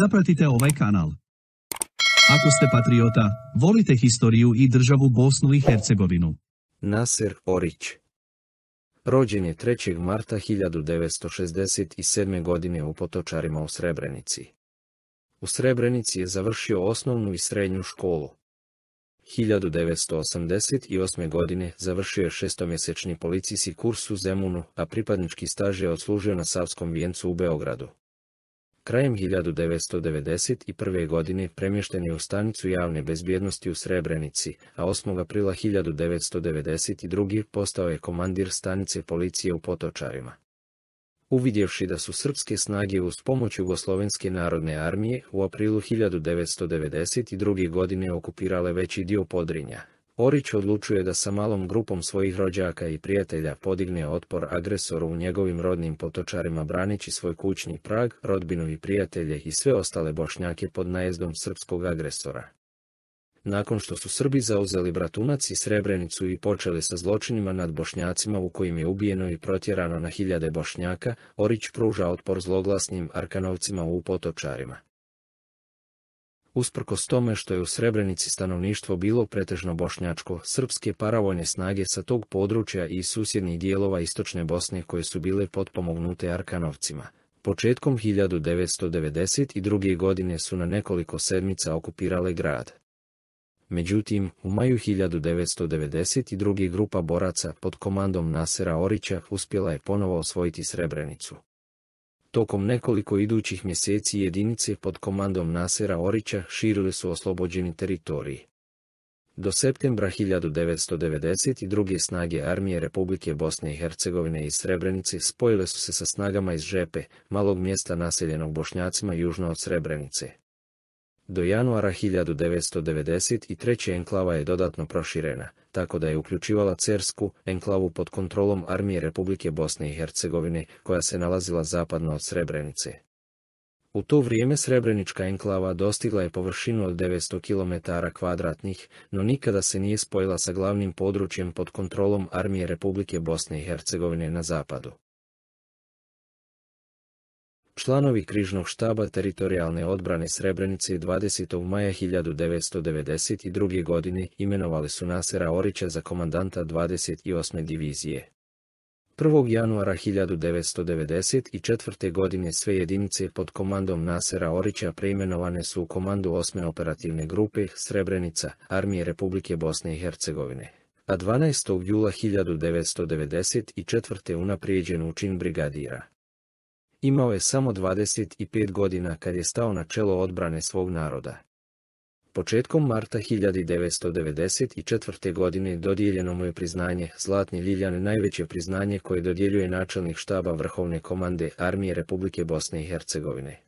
Zapratite ovaj kanal. Ako ste patriota, volite historiju i državu Bosnu i Hercegovinu. Nasir Orić Rođen je 3. marta 1967. godine u Potočarima u Srebrenici. U Srebrenici je završio osnovnu i srednju školu. 1988. godine završio je šestomjesečni policijski kurs u Zemunu, a pripadnički staž je odslužio na Savskom vijencu u Beogradu. Krajem 1991. godine premješten je u stanicu javne bezbjednosti u Srebrenici, a 8. aprila 1992. postao je komandir stanice policije u Potočarima. Uvidjevši da su srpske snage uz pomoć Jugoslovenske narodne armije u aprilu 1992. godine okupirale veći dio Podrinja, Orić odlučuje da sa malom grupom svojih rođaka i prijatelja podigne otpor agresoru u njegovim rodnim potočarima branići svoj kućni prag, rodbinu i prijatelje i sve ostale bošnjake pod najezdom srpskog agresora. Nakon što su Srbi zauzeli Bratunac i Srebrenicu i počeli sa zločinima nad Bošnjacima u kojim je ubijeno i protjerano na hiljade Bošnjaka, Orić pruža otpor zloglasnim Arkanovcima u Potočarima. Usprkos tome što je u Srebrenici stanovništvo bilo pretežno bošnjačko, srpske paravojne snage sa tog područja i susjednih dijelova istočne Bosne koje su bile potpomognute Arkanovcima, početkom 1992. godine su na nekoliko sedmica okupirale grad. Međutim, u maju 1992. grupa boraca pod komandom Nasera Orića uspjela je ponovo osvojiti Srebrenicu. Tokom nekoliko idućih mjeseci jedinice pod komandom Nasera Orića širile su oslobođeni teritoriji. Do septembra 1992. snage armije Republike Bosne i Hercegovine i Srebrenice spojile su se sa snagama iz Žepe, malog mjesta naseljenog Bošnjacima južno od Srebrenice. Do januara 1993. enklava je dodatno proširena, tako da je uključivala Cersku enklavu pod kontrolom armije Republike Bosne i Hercegovine koja se nalazila zapadno od Srebrenice. U to vrijeme Srebrenička enklava dostigla je površinu od 900 km kvadratnih, no nikada se nije spojila sa glavnim područjem pod kontrolom armije Republike Bosne i Hercegovine na zapadu. Članovi križnog štaba teritorijalne odbrane Srebrenice 20. maja 1992. godine imenovali su Nasera Orića za komandanta 28. divizije. 1. januara 1994. godine sve jedinice pod komandom Nasera Orića preimenovane su u komandu 8. operativne grupe Srebrenica Armije Republike Bosne i Hercegovine, a 12. jula 1994. unaprijeđen u čin brigadira. Imao je samo 25 godina kad je stao na čelo odbrane svog naroda. Početkom marta 1994. godine dodijeljeno mu je priznanje Zlatni Ljiljan najveće priznanje koje dodjeljuje načelnik štaba Vrhovne komande Armije Republike Bosne i Hercegovine.